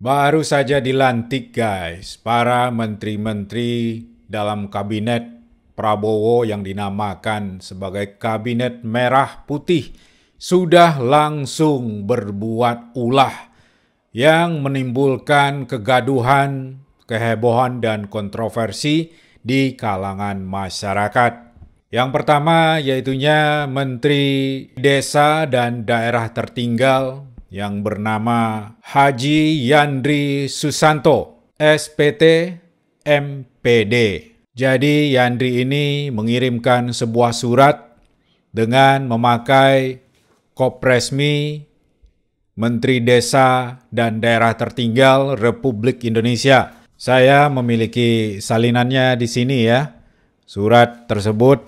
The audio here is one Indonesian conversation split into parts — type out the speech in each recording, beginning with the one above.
Baru saja dilantik guys para menteri-menteri dalam kabinet Prabowo yang dinamakan sebagai kabinet merah putih sudah langsung berbuat ulah yang menimbulkan kegaduhan, kehebohan dan kontroversi di kalangan masyarakat. Yang pertama yaitunya Menteri Desa dan Daerah Tertinggal yang bernama Haji Yandri Susanto, SPT MPD. Jadi Yandri ini mengirimkan sebuah surat dengan memakai Kopresmi Menteri Desa dan Daerah Tertinggal Republik Indonesia. Saya memiliki salinannya di sini ya. Surat tersebut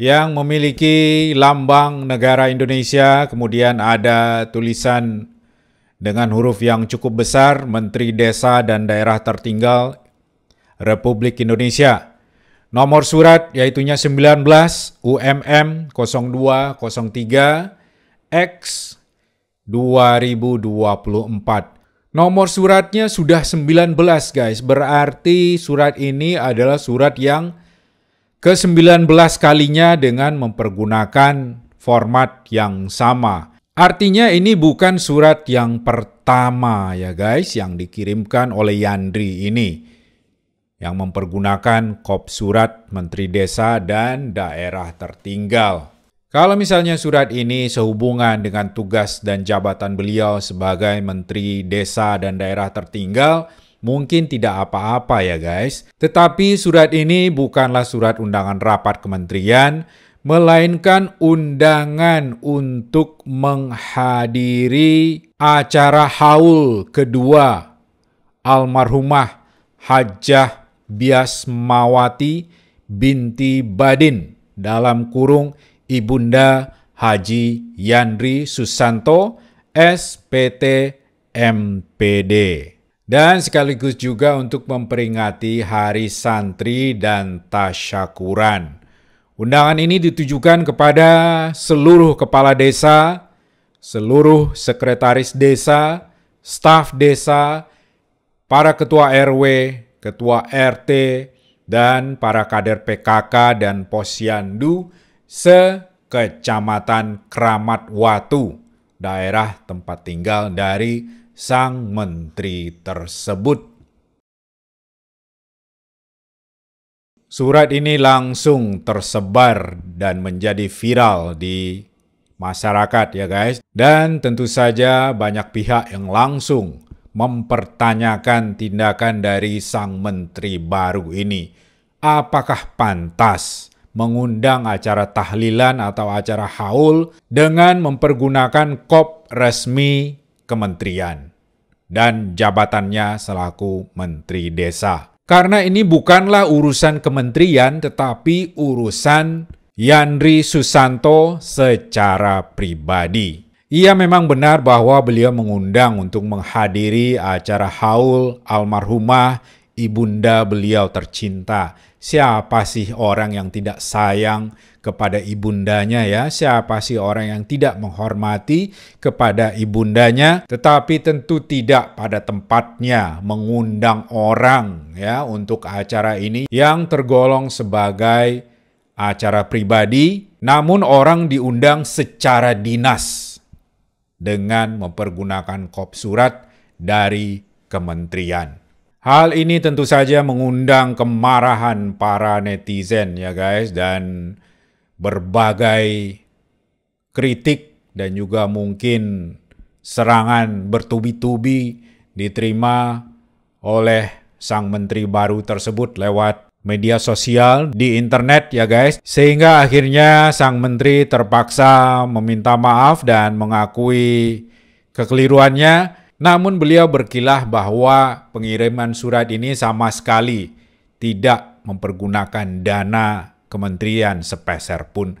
yang memiliki lambang negara Indonesia, kemudian ada tulisan dengan huruf yang cukup besar Menteri Desa dan Daerah Tertinggal Republik Indonesia. Nomor surat yaitu 19 UMM 0203 X 2024. Nomor suratnya sudah 19 guys, berarti surat ini adalah surat yang ke-19 kalinya dengan mempergunakan format yang sama. Artinya ini bukan surat yang pertama ya guys yang dikirimkan oleh Yandri ini yang mempergunakan kop surat Menteri Desa dan daerah tertinggal. Kalau misalnya surat ini sehubungan dengan tugas dan jabatan beliau sebagai Menteri Desa dan daerah tertinggal, mungkin tidak apa-apa ya guys. Tetapi surat ini bukanlah surat undangan rapat kementerian, melainkan undangan untuk menghadiri acara haul kedua almarhumah Hajah Biasmawati binti Badin dalam kurung Ibunda Haji Yandri Susanto SPT MPD dan sekaligus juga untuk memperingati Hari Santri dan Tasyakuran. Undangan ini ditujukan kepada seluruh kepala desa, seluruh sekretaris desa, staf desa, para ketua RW, ketua RT, dan para kader PKK dan posyandu sekecamatan Kramat Watu, daerah tempat tinggal dari sang menteri tersebut. Surat ini langsung tersebar dan menjadi viral di masyarakat ya guys. Dan tentu saja banyak pihak yang langsung mempertanyakan tindakan dari sang menteri baru ini. Apakah pantas mengundang acara tahlilan atau acara haul dengan mempergunakan kop resmi kementerian dan jabatannya selaku Menteri Desa. Karena ini bukanlah urusan kementerian tetapi urusan Yandri Susanto secara pribadi. Ia memang benar bahwa beliau mengundang untuk menghadiri acara haul almarhumah ibunda beliau tercinta. Siapa sih orang yang tidak sayang kepada ibundanya ya? Siapa sih orang yang tidak menghormati kepada ibundanya? Tetapi tentu tidak pada tempatnya mengundang orang ya untuk acara ini yang tergolong sebagai acara pribadi, namun orang diundang secara dinas dengan mempergunakan kop surat dari kementerian. Hal ini tentu saja mengundang kemarahan para netizen ya guys dan berbagai kritik dan juga mungkin serangan bertubi-tubi diterima oleh sang menteri baru tersebut lewat media sosial di internet ya guys sehingga akhirnya sang menteri terpaksa meminta maaf dan mengakui kekeliruannya namun beliau berkilah bahwa pengiriman surat ini sama sekali tidak mempergunakan dana kementerian sepeser pun.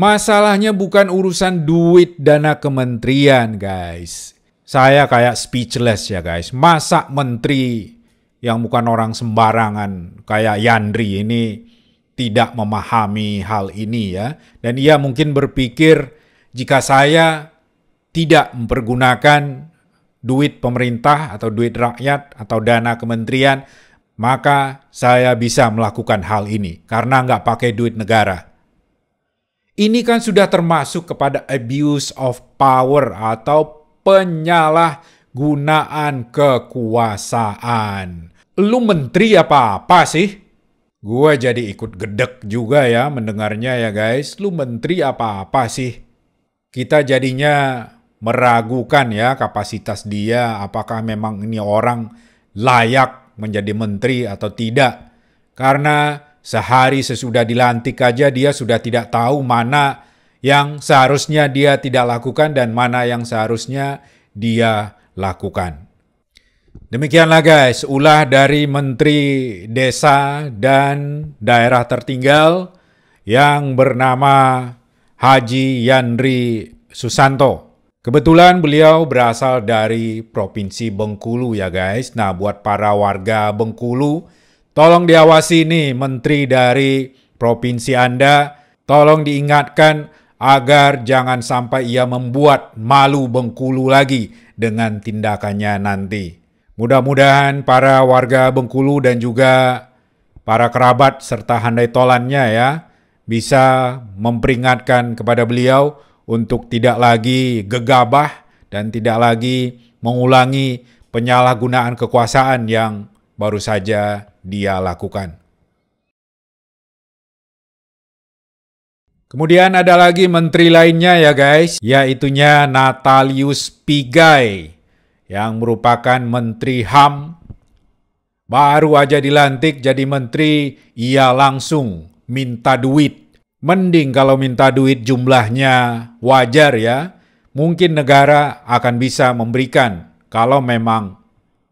Masalahnya bukan urusan duit dana kementerian, guys. Saya kayak speechless ya, guys. Masa menteri yang bukan orang sembarangan kayak Yandri ini tidak memahami hal ini ya. Dan ia mungkin berpikir jika saya tidak mempergunakan duit pemerintah atau duit rakyat atau dana kementerian, maka saya bisa melakukan hal ini karena nggak pakai duit negara. Ini kan sudah termasuk kepada abuse of power atau penyalahgunaan kekuasaan. Lu menteri apa-apa sih? Gue jadi ikut gedek juga ya mendengarnya ya guys. Lu menteri apa-apa sih? Kita jadinya meragukan ya kapasitas dia apakah memang ini orang layak menjadi menteri atau tidak. Karena sehari sesudah dilantik aja dia sudah tidak tahu mana yang seharusnya dia tidak lakukan dan mana yang seharusnya dia lakukan. Demikianlah guys, ulah dari Menteri Desa dan Daerah Tertinggal yang bernama Haji Yandri Susanto. Kebetulan beliau berasal dari Provinsi Bengkulu ya guys. Nah buat para warga Bengkulu, tolong diawasi nih menteri dari provinsi Anda. Tolong diingatkan agar jangan sampai ia membuat malu Bengkulu lagi dengan tindakannya nanti. Mudah-mudahan para warga Bengkulu dan juga para kerabat serta handai tolannya ya bisa memperingatkan kepada beliau untuk tidak lagi gegabah dan tidak lagi mengulangi penyalahgunaan kekuasaan yang baru saja dia lakukan. Kemudian ada lagi menteri lainnya ya guys, yaitunya Natalius Pigai yang merupakan menteri HAM. Baru aja dilantik jadi menteri, ia langsung minta duit Mending kalau minta duit jumlahnya wajar ya, mungkin negara akan bisa memberikan kalau memang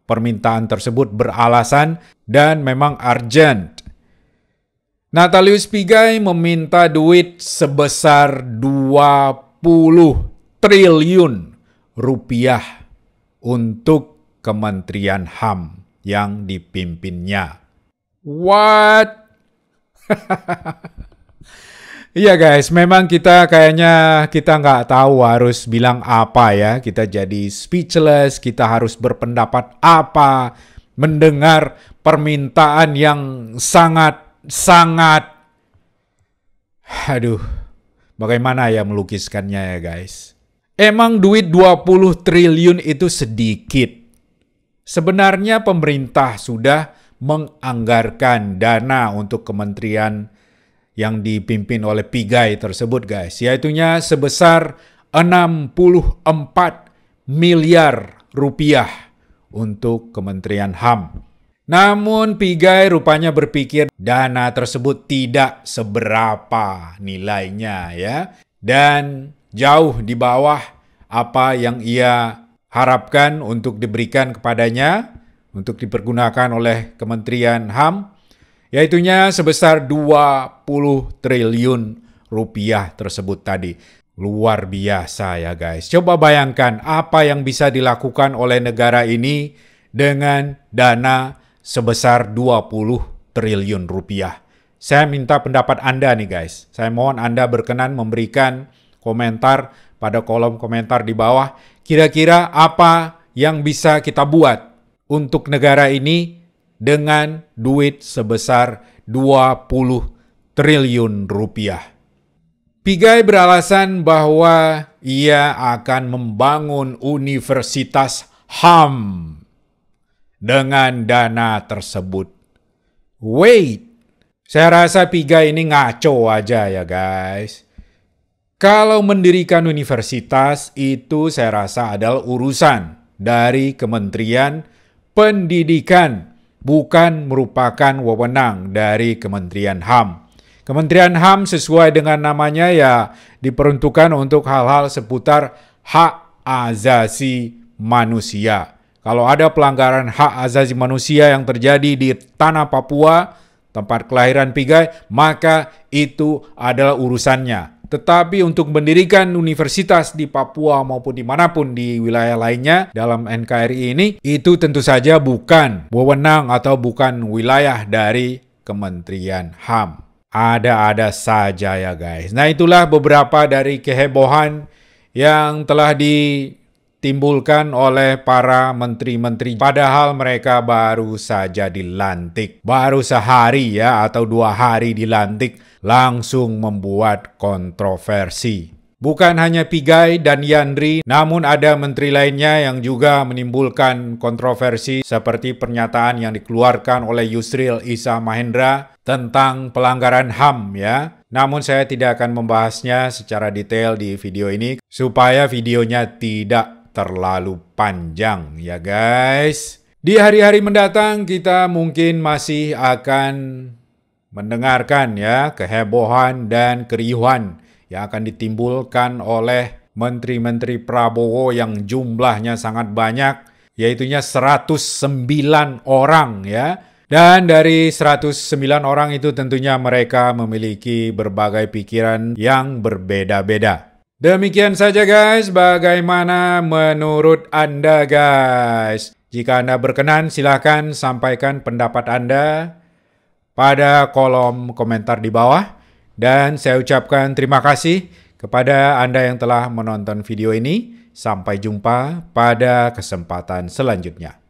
permintaan tersebut beralasan dan memang urgent. Natalius Pigai meminta duit sebesar 20 triliun rupiah untuk Kementerian HAM yang dipimpinnya. What? Iya guys, memang kita kayaknya kita nggak tahu harus bilang apa ya. Kita jadi speechless, kita harus berpendapat apa, mendengar permintaan yang sangat sangat aduh bagaimana ya melukiskannya ya guys. Emang duit 20 triliun itu sedikit. Sebenarnya pemerintah sudah menganggarkan dana untuk Kementerian yang dipimpin oleh Pigai tersebut guys, yaitunya sebesar 64 miliar rupiah untuk Kementerian HAM. Namun Pigai rupanya berpikir dana tersebut tidak seberapa nilainya ya dan jauh di bawah apa yang ia harapkan untuk diberikan kepadanya untuk dipergunakan oleh Kementerian HAM yaitunya sebesar 20 triliun rupiah tersebut tadi. Luar biasa ya guys. Coba bayangkan apa yang bisa dilakukan oleh negara ini dengan dana sebesar 20 triliun rupiah. Saya minta pendapat Anda nih guys. Saya mohon Anda berkenan memberikan komentar pada kolom komentar di bawah. Kira-kira apa yang bisa kita buat untuk negara ini dengan duit sebesar 20 triliun rupiah. Pigai beralasan bahwa ia akan membangun universitas HAM dengan dana tersebut. Wait, saya rasa Pigai ini ngaco aja ya guys. Kalau mendirikan universitas itu saya rasa adalah urusan dari Kementerian Pendidikan bukan merupakan wewenang dari Kementerian HAM. Kementerian HAM sesuai dengan namanya ya diperuntukkan untuk hal-hal seputar hak asasi manusia. Kalau ada pelanggaran hak asasi manusia yang terjadi di tanah Papua, tempat kelahiran Pigai, maka itu adalah urusannya tetapi untuk mendirikan universitas di Papua maupun dimanapun di wilayah lainnya dalam NKRI ini, itu tentu saja bukan wewenang atau bukan wilayah dari Kementerian HAM. Ada-ada saja ya guys. Nah itulah beberapa dari kehebohan yang telah ditimbulkan oleh para menteri-menteri. Padahal mereka baru saja dilantik. Baru sehari ya atau dua hari dilantik langsung membuat kontroversi. Bukan hanya Pigai dan Yandri, namun ada menteri lainnya yang juga menimbulkan kontroversi seperti pernyataan yang dikeluarkan oleh Yusril Isa Mahendra tentang pelanggaran HAM ya. Namun saya tidak akan membahasnya secara detail di video ini supaya videonya tidak terlalu panjang ya guys. Di hari-hari mendatang kita mungkin masih akan mendengarkan ya kehebohan dan keriuhan yang akan ditimbulkan oleh menteri-menteri Prabowo yang jumlahnya sangat banyak yaitunya 109 orang ya. Dan dari 109 orang itu tentunya mereka memiliki berbagai pikiran yang berbeda-beda. Demikian saja guys, bagaimana menurut Anda guys? Jika Anda berkenan silahkan sampaikan pendapat Anda pada kolom komentar di bawah. Dan saya ucapkan terima kasih kepada Anda yang telah menonton video ini. Sampai jumpa pada kesempatan selanjutnya.